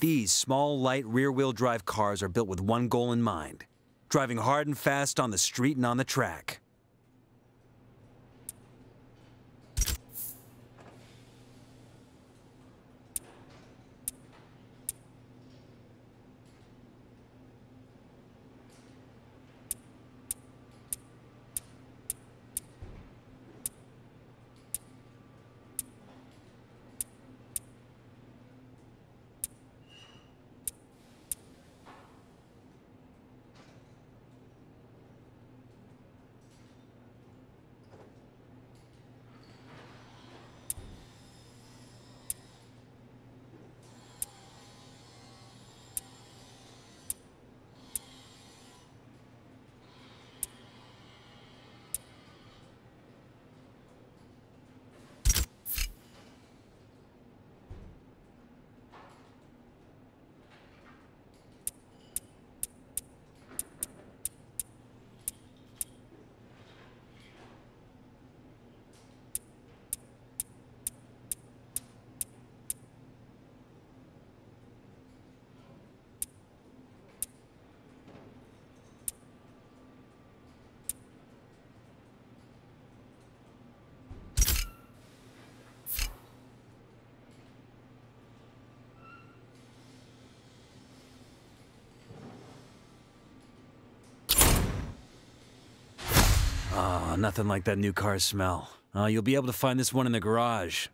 These small, light rear-wheel drive cars are built with one goal in mind, driving hard and fast on the street and on the track. Oh, nothing like that new car smell. Uh, you'll be able to find this one in the garage.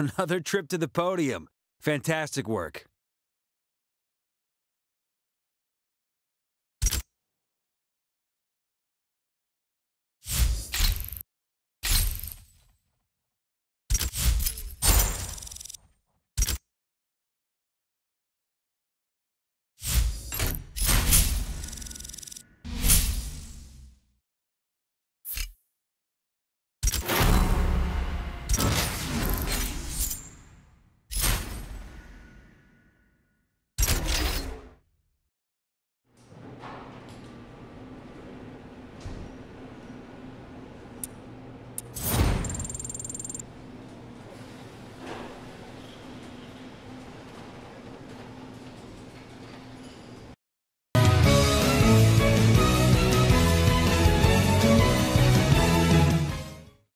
Another trip to the podium. Fantastic work.